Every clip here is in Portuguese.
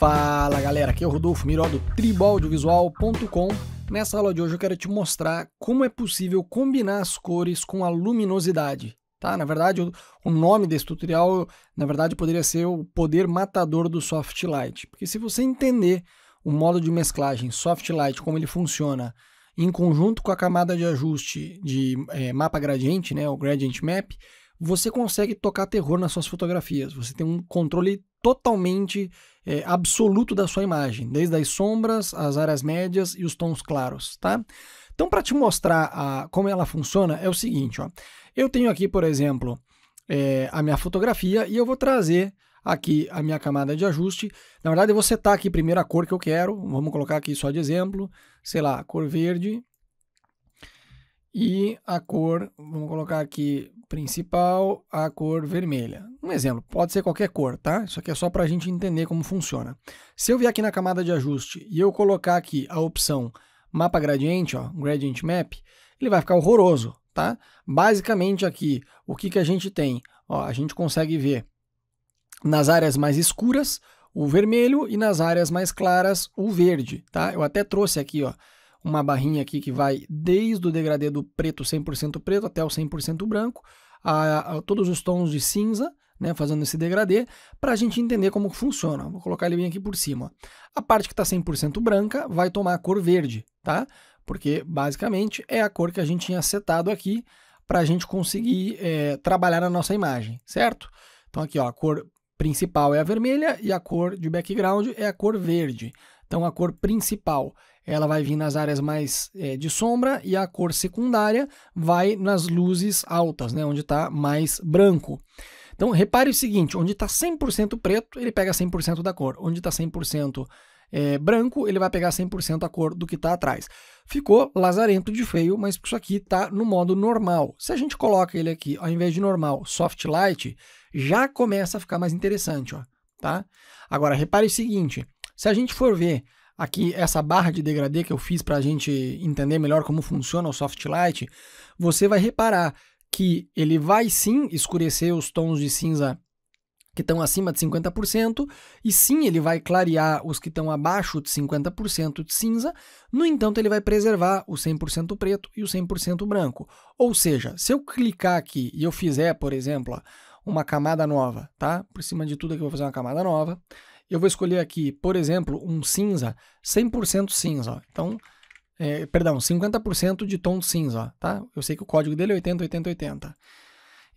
Fala galera, aqui é o Rodolfo Miró do tribaldiovisual.com. Nessa aula de hoje eu quero te mostrar como é possível combinar as cores com a luminosidade. Tá? Na verdade, o nome desse tutorial, na verdade, poderia ser o poder matador do soft light. Porque se você entender o modo de mesclagem soft light, como ele funciona, em conjunto com a camada de ajuste de é, mapa gradiente, né, o gradient map, você consegue tocar terror nas suas fotografias. Você tem um controle totalmente é, absoluto da sua imagem, desde as sombras, as áreas médias e os tons claros, tá? Então, para te mostrar a, como ela funciona, é o seguinte, ó. Eu tenho aqui, por exemplo, é, a minha fotografia e eu vou trazer aqui a minha camada de ajuste. Na verdade, eu vou setar tá aqui primeiro a cor que eu quero. Vamos colocar aqui só de exemplo, sei lá, cor verde e a cor, vamos colocar aqui principal, a cor vermelha. Um exemplo, pode ser qualquer cor, tá? Isso aqui é só para a gente entender como funciona. Se eu vier aqui na camada de ajuste e eu colocar aqui a opção mapa gradiente, ó, gradient map, ele vai ficar horroroso, tá? Basicamente aqui, o que, que a gente tem? Ó, a gente consegue ver nas áreas mais escuras o vermelho e nas áreas mais claras o verde, tá? Eu até trouxe aqui, ó, uma barrinha aqui que vai desde o degradê do preto 100% preto até o 100% branco, a, a, todos os tons de cinza, né, fazendo esse degradê, para a gente entender como funciona. Vou colocar ele bem aqui por cima. A parte que está 100% branca vai tomar a cor verde, tá? Porque basicamente é a cor que a gente tinha setado aqui para a gente conseguir é, trabalhar a nossa imagem, certo? Então aqui ó, a cor principal é a vermelha e a cor de background é a cor verde. Então a cor principal ela vai vir nas áreas mais é, de sombra e a cor secundária vai nas luzes altas, né, onde está mais branco. Então repare o seguinte, onde está 100% preto, ele pega 100% da cor. Onde está 100% é, branco, ele vai pegar 100% a cor do que está atrás. Ficou lazarento de feio, mas isso aqui está no modo normal. Se a gente coloca ele aqui, ao invés de normal, soft light, já começa a ficar mais interessante, ó, tá? Agora, repare o seguinte, se a gente for ver aqui essa barra de degradê que eu fiz para a gente entender melhor como funciona o soft light, você vai reparar que ele vai sim escurecer os tons de cinza que estão acima de 50%, e sim, ele vai clarear os que estão abaixo de 50% de cinza, no entanto, ele vai preservar o 100% preto e o 100% branco. Ou seja, se eu clicar aqui e eu fizer, por exemplo, uma camada nova, tá? Por cima de tudo aqui eu vou fazer uma camada nova, eu vou escolher aqui, por exemplo, um cinza, 100% cinza. Então, é, perdão, 50% de tom cinza, tá? Eu sei que o código dele é 80, 80, 80.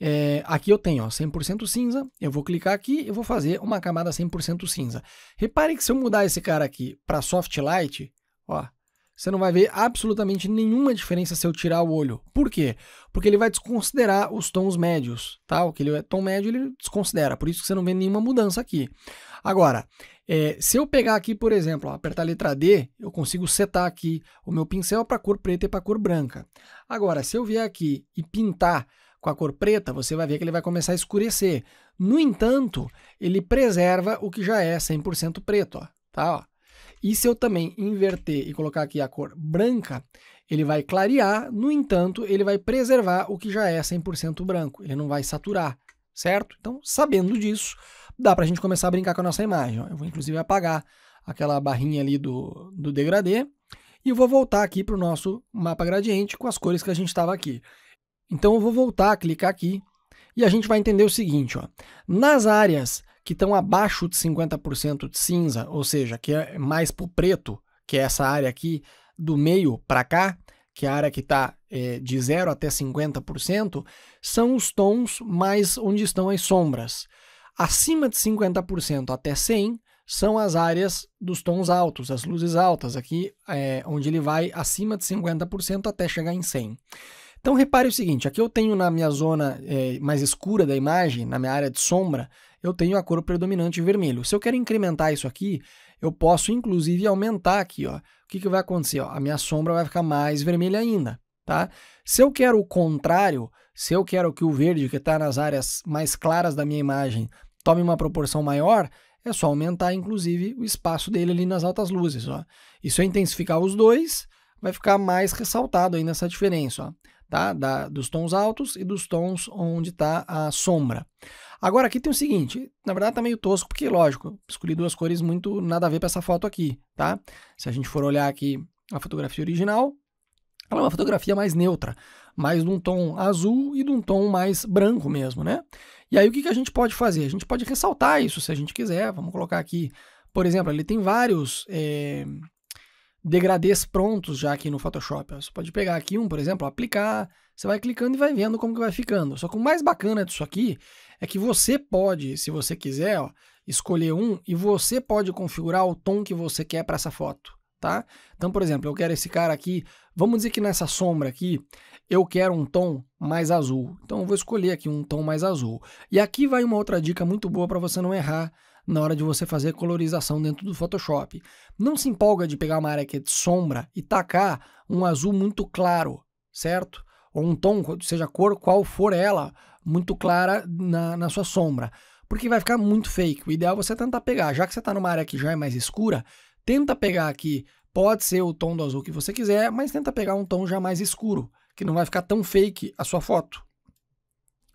É, aqui eu tenho ó, 100% cinza, eu vou clicar aqui e vou fazer uma camada 100% cinza. Repare que se eu mudar esse cara aqui para soft light, ó, você não vai ver absolutamente nenhuma diferença se eu tirar o olho. Por quê? Porque ele vai desconsiderar os tons médios, tá? O que ele é tom médio, ele desconsidera. Por isso que você não vê nenhuma mudança aqui. Agora, é, se eu pegar aqui, por exemplo, ó, apertar a letra D, eu consigo setar aqui o meu pincel para cor preta e para cor branca. Agora, se eu vier aqui e pintar com a cor preta, você vai ver que ele vai começar a escurecer. No entanto, ele preserva o que já é 100% preto, ó, tá? Ó. E se eu também inverter e colocar aqui a cor branca, ele vai clarear, no entanto, ele vai preservar o que já é 100% branco, ele não vai saturar, certo? Então, sabendo disso, dá para a gente começar a brincar com a nossa imagem. Eu vou, inclusive, apagar aquela barrinha ali do, do degradê e vou voltar aqui para o nosso mapa gradiente com as cores que a gente estava aqui. Então, eu vou voltar, clicar aqui e a gente vai entender o seguinte, ó. nas áreas que estão abaixo de 50% de cinza, ou seja, que é mais para o preto, que é essa área aqui do meio para cá, que é a área que está é, de 0 até 50%, são os tons mais onde estão as sombras. Acima de 50% até 100 são as áreas dos tons altos, as luzes altas, aqui é, onde ele vai acima de 50% até chegar em 100. Então repare o seguinte, aqui eu tenho na minha zona é, mais escura da imagem, na minha área de sombra, eu tenho a cor predominante vermelho. Se eu quero incrementar isso aqui, eu posso inclusive aumentar aqui, ó. O que, que vai acontecer? Ó? A minha sombra vai ficar mais vermelha ainda, tá? Se eu quero o contrário, se eu quero que o verde que está nas áreas mais claras da minha imagem tome uma proporção maior, é só aumentar inclusive o espaço dele ali nas altas luzes, ó. Isso é intensificar os dois vai ficar mais ressaltado aí nessa diferença, ó, tá? Da, dos tons altos e dos tons onde está a sombra. Agora aqui tem o seguinte, na verdade tá meio tosco, porque lógico, escolhi duas cores muito nada a ver para essa foto aqui, tá? Se a gente for olhar aqui a fotografia original, ela é uma fotografia mais neutra, mais de um tom azul e de um tom mais branco mesmo, né? E aí o que, que a gente pode fazer? A gente pode ressaltar isso se a gente quiser. Vamos colocar aqui, por exemplo, ele tem vários é, degradês prontos já aqui no Photoshop. Você pode pegar aqui um, por exemplo, aplicar, você vai clicando e vai vendo como que vai ficando. Só que o mais bacana disso aqui é que você pode, se você quiser, ó, escolher um e você pode configurar o tom que você quer para essa foto. Tá? Então, por exemplo, eu quero esse cara aqui, vamos dizer que nessa sombra aqui, eu quero um tom mais azul. Então, eu vou escolher aqui um tom mais azul. E aqui vai uma outra dica muito boa para você não errar na hora de você fazer colorização dentro do Photoshop. Não se empolga de pegar uma área que é de sombra e tacar um azul muito claro, certo? Ou um tom, seja cor, qual for ela, muito clara na, na sua sombra. Porque vai ficar muito fake. O ideal é você tentar pegar, já que você está numa área que já é mais escura, tenta pegar aqui, pode ser o tom do azul que você quiser, mas tenta pegar um tom já mais escuro, que não vai ficar tão fake a sua foto.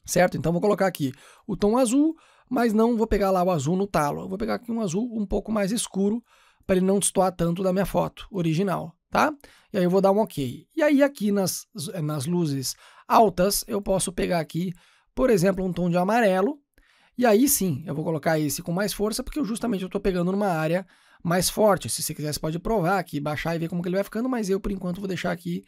Certo? Então vou colocar aqui o tom azul, mas não vou pegar lá o azul no talo. Eu vou pegar aqui um azul um pouco mais escuro para ele não destoar tanto da minha foto original, tá? E aí eu vou dar um OK. E aí aqui nas, eh, nas luzes altas eu posso pegar aqui, por exemplo, um tom de amarelo. E aí sim, eu vou colocar esse com mais força porque justamente eu estou pegando numa área mais forte. Se você quiser, você pode provar aqui, baixar e ver como que ele vai ficando, mas eu por enquanto vou deixar aqui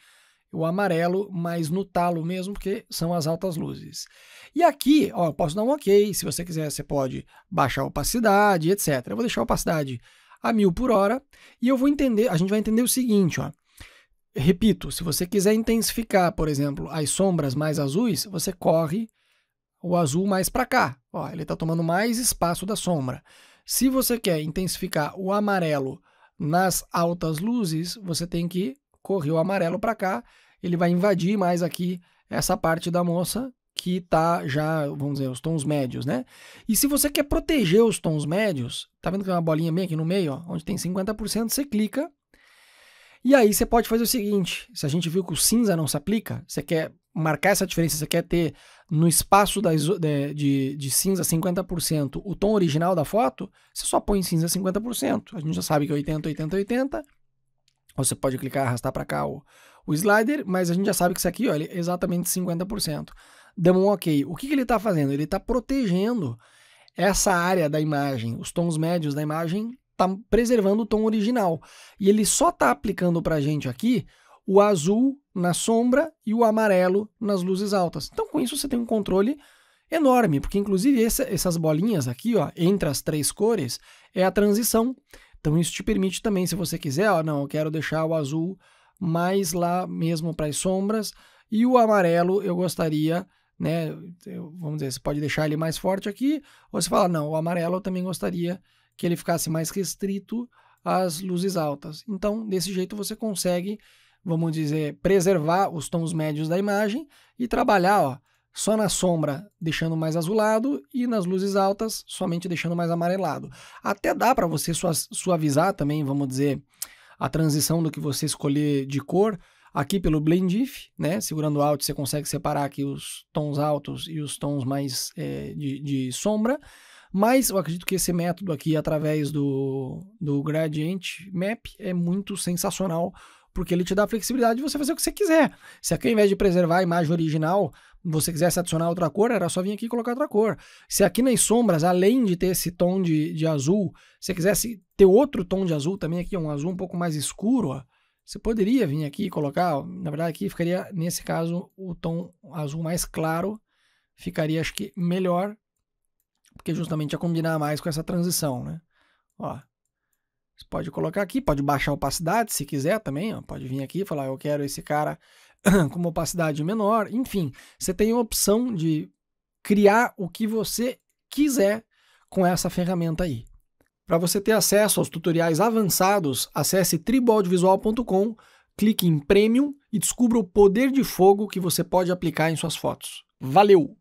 o amarelo mais no talo mesmo, porque são as altas luzes. E aqui, ó, eu posso dar um OK, se você quiser você pode baixar a opacidade, etc. Eu vou deixar a opacidade a mil por hora e eu vou entender, a gente vai entender o seguinte, ó. Repito, se você quiser intensificar, por exemplo, as sombras mais azuis, você corre o azul mais para cá. Ó, ele está tomando mais espaço da sombra. Se você quer intensificar o amarelo nas altas luzes, você tem que correu amarelo para cá, ele vai invadir mais aqui essa parte da moça que tá já, vamos dizer, os tons médios, né? E se você quer proteger os tons médios, tá vendo que é uma bolinha bem aqui no meio, ó, onde tem 50%, você clica. E aí você pode fazer o seguinte, se a gente viu que o cinza não se aplica, você quer marcar essa diferença, você quer ter no espaço das, de, de, de cinza 50% o tom original da foto, você só põe cinza 50%. A gente já sabe que 80, 80, 80 você pode clicar e arrastar para cá o, o slider, mas a gente já sabe que isso aqui ó, é exatamente 50%. Damos um OK. O que, que ele está fazendo? Ele está protegendo essa área da imagem, os tons médios da imagem, está preservando o tom original. E ele só está aplicando para a gente aqui o azul na sombra e o amarelo nas luzes altas. Então, com isso, você tem um controle enorme, porque inclusive essa, essas bolinhas aqui, ó, entre as três cores, é a transição. Então isso te permite também, se você quiser, ó, não, eu quero deixar o azul mais lá mesmo para as sombras e o amarelo eu gostaria, né, eu, vamos dizer, você pode deixar ele mais forte aqui, ou você fala, não, o amarelo eu também gostaria que ele ficasse mais restrito às luzes altas. Então, desse jeito você consegue, vamos dizer, preservar os tons médios da imagem e trabalhar, ó, só na sombra deixando mais azulado e nas luzes altas somente deixando mais amarelado. Até dá para você suavizar também, vamos dizer, a transição do que você escolher de cor. Aqui pelo Blend If, né? segurando Alt você consegue separar aqui os tons altos e os tons mais é, de, de, sombra. Mas eu acredito que esse método aqui, através do, do Gradient Map, é muito sensacional porque ele te dá a flexibilidade de você fazer o que você quiser. Se aqui, ao invés de preservar a imagem original, você quisesse adicionar outra cor, era só vir aqui e colocar outra cor. Se aqui nas sombras, além de ter esse tom de, de azul, você quisesse ter outro tom de azul também aqui, um azul um pouco mais escuro, ó, você poderia vir aqui e colocar, na verdade aqui ficaria, nesse caso, o tom azul mais claro, ficaria acho que melhor, porque justamente ia combinar mais com essa transição, né? Ó, você pode colocar aqui, pode baixar a opacidade se quiser também, ó, pode vir aqui e falar, eu quero esse cara com uma opacidade menor, enfim, você tem a opção de criar o que você quiser com essa ferramenta aí. Para você ter acesso aos tutoriais avançados, acesse triboaudiovisual.com, clique em Premium e descubra o poder de fogo que você pode aplicar em suas fotos. Valeu!